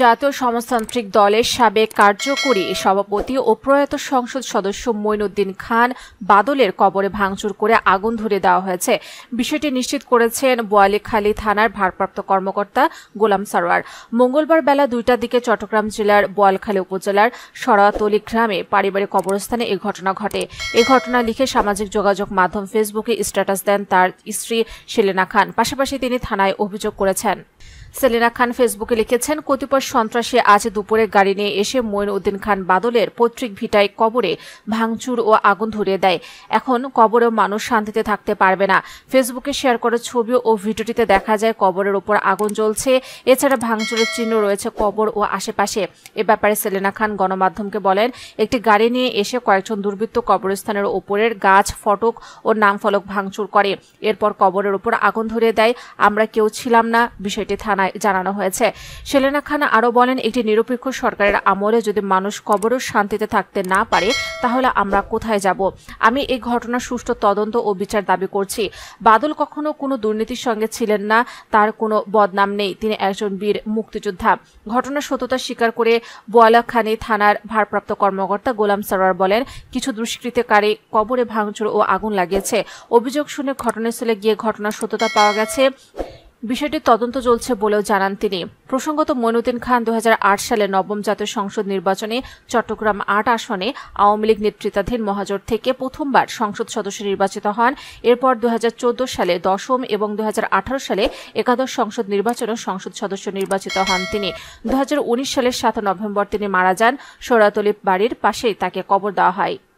জাতীয় সমাজতান্ত্রিক দলের সাবেক কার্যকরী সভাপতি ও প্রয়াত সংসদ সদস্য মইনুদ্দিন খান বাদলের কবরে ভাঙচুর করে আগুন ধরে দেওয়া হয়েছে বিষয়টি নিশ্চিত করেছেন বোয়ালিখালী থানার ভারপ্রাপ্ত কর্মকর্তা গোলাম সারোয়ার মঙ্গলবার বেলা দুইটার দিকে চট্টগ্রাম জেলার বোয়ালখালী উপজেলার সরাতলি গ্রামে পারিবারিক কবরস্থানে এই ঘটনা ঘটে এ ঘটনা লিখে সামাজিক যোগাযোগ মাধ্যম ফেসবুকে স্ট্যাটাস দেন তার স্ত্রী সেলেনা খান পাশাপাশি তিনি থানায় অভিযোগ করেছেন সেলিনা খান ফেসবুকে লিখেছেন কতিপয় সন্ত্রাসী আজ দুপুরে গাড়ি নিয়ে এসে মইন উদ্দিন খান বাদলের পৈতৃক ভিটায় কবরে ভাঙচুর ও আগুন ধরিয়ে দেয় এখন কবরেও মানুষ শান্তিতে থাকতে পারবে না ফেসবুকে শেয়ার করা ছবি ও ভিডিওটিতে দেখা যায় কবরের ওপর আগুন জ্বলছে এছাড়া ভাঙচুরের চিহ্ন রয়েছে কবর ও আশেপাশে এ ব্যাপারে সেলিনা খান গণমাধ্যমকে বলেন একটি গাড়ি নিয়ে এসে কয়েকজন দুর্বৃত্ত কবরস্থানের ওপরের গাছ ফটক ও নামফলক ভাঙচুর করে এরপর কবরের ওপর আগুন ধরিয়ে দেয় আমরা কেউ ছিলাম না বিষয়টি থানা জানানো হয়েছে সেলেনা খান আরও বলেন একটি নিরপেক্ষ সরকারের আমলে যদি মানুষ কবরও শান্তিতে থাকতে না পারে তাহলে আমরা কোথায় যাব আমি এই ঘটনার সুষ্ঠু তদন্ত ও বিচার দাবি করছি বাদল কখনো কোনো দুর্নীতির সঙ্গে ছিলেন না তার কোনো বদনাম নেই তিনি একজন বীর মুক্তিযোদ্ধা ঘটনার সত্যতা স্বীকার করে খানি থানার ভারপ্রাপ্ত কর্মকর্তা গোলাম সরোয়ার বলেন কিছু দুষ্কৃতকারী কবরে ভাঙচুর ও আগুন লাগিয়েছে অভিযোগ শুনে ঘটনাস্থলে গিয়ে ঘটনার সত্যতা পাওয়া গেছে বিষয়টির তদন্ত চলছে বলেও জানান তিনি প্রসঙ্গত মইনুদ্দিন খান দু সালে নবম জাতীয় সংসদ নির্বাচনে চট্টগ্রাম আট আসনে আওয়ামী লীগ নেতৃত্বাধীন মহাজোট থেকে প্রথমবার সংসদ সদস্য নির্বাচিত হন এরপর দু সালে দশম এবং দু সালে একাদশ সংসদ নির্বাচনে সংসদ সদস্য নির্বাচিত হন তিনি দু সালের সাত নভেম্বর তিনি মারা যান সৌরাতলিপ বাড়ির পাশেই তাকে কবর দেওয়া হয়